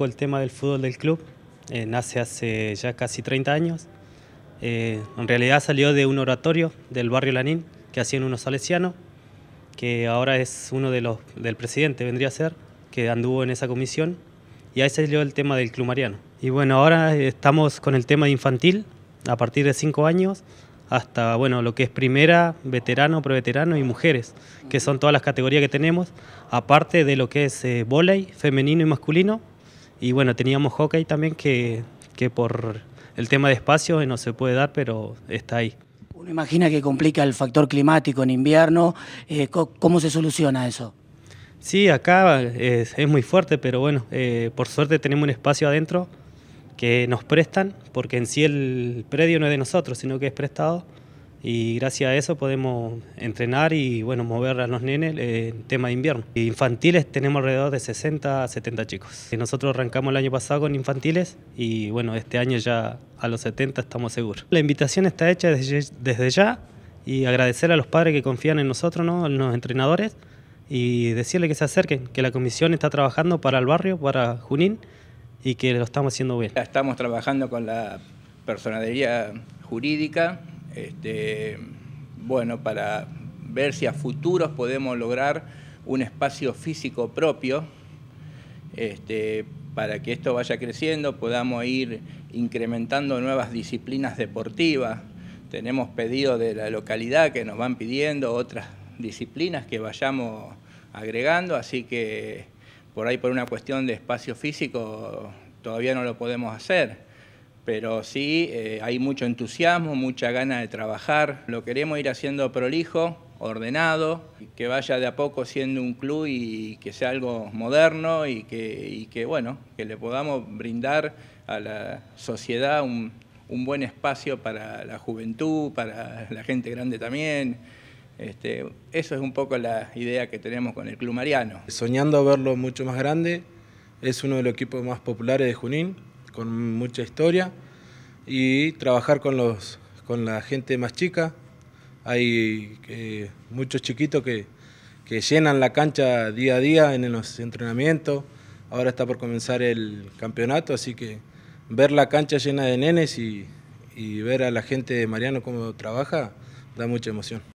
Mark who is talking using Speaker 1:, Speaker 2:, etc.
Speaker 1: el tema del fútbol del club. Eh, nace hace ya casi 30 años. Eh, en realidad salió de un oratorio del barrio Lanín que hacían unos salesianos, que ahora es uno de los del presidente, vendría a ser, que anduvo en esa comisión. Y ahí salió el tema del club mariano. Y bueno, ahora estamos con el tema de infantil, a partir de 5 años, hasta bueno lo que es primera, veterano, proveterano y mujeres, que son todas las categorías que tenemos, aparte de lo que es eh, femenino y masculino, y bueno, teníamos hockey también que, que por el tema de espacio no se puede dar, pero está ahí. Uno imagina que complica el factor climático en invierno. Eh, ¿Cómo se soluciona eso? Sí, acá eh, es, muy fuerte, pero bueno, eh, por suerte tenemos un espacio adentro que nos prestan, porque en sí el predio no es de nosotros, sino que es prestado y gracias a eso podemos entrenar y bueno, mover a los nenes eh, en tema de invierno. Infantiles tenemos alrededor de 60 a 70 chicos. Nosotros arrancamos el año pasado con infantiles y bueno, este año ya a los 70 estamos seguros. La invitación está hecha desde, ya y agradecer a los padres que confían en nosotros, ¿no? en los entrenadores y decirle que se acerquen, que la comisión está trabajando para el barrio, para Junín y que lo estamos haciendo bien.
Speaker 2: Estamos trabajando con la personería jurídica este, bueno, para ver si a futuros podemos lograr un espacio físico propio este, para que esto vaya creciendo, podamos ir incrementando nuevas disciplinas deportivas. Tenemos pedidos de la localidad que nos van pidiendo otras disciplinas que vayamos agregando, así que por ahí por una cuestión de espacio físico todavía no lo podemos hacer pero sí eh, hay mucho entusiasmo, mucha gana de trabajar. Lo queremos ir haciendo prolijo, ordenado, que vaya de a poco siendo un club y que sea algo moderno y que, bueno, que le podamos brindar a la sociedad un, buen espacio para la juventud, para la gente grande también. Este,
Speaker 3: eso es un poco la idea que tenemos con el Club Mariano. Soñando verlo mucho más grande, es uno de los equipos más populares de Junín, con mucha historia y trabajar con, los, con la gente más chica. Hay eh, muchos chiquitos que, llenan la cancha día a día en los entrenamientos. Ahora está por comenzar el campeonato, así que ver la cancha llena de nenes y
Speaker 1: ver a la gente de Mariano cómo trabaja da mucha emoción.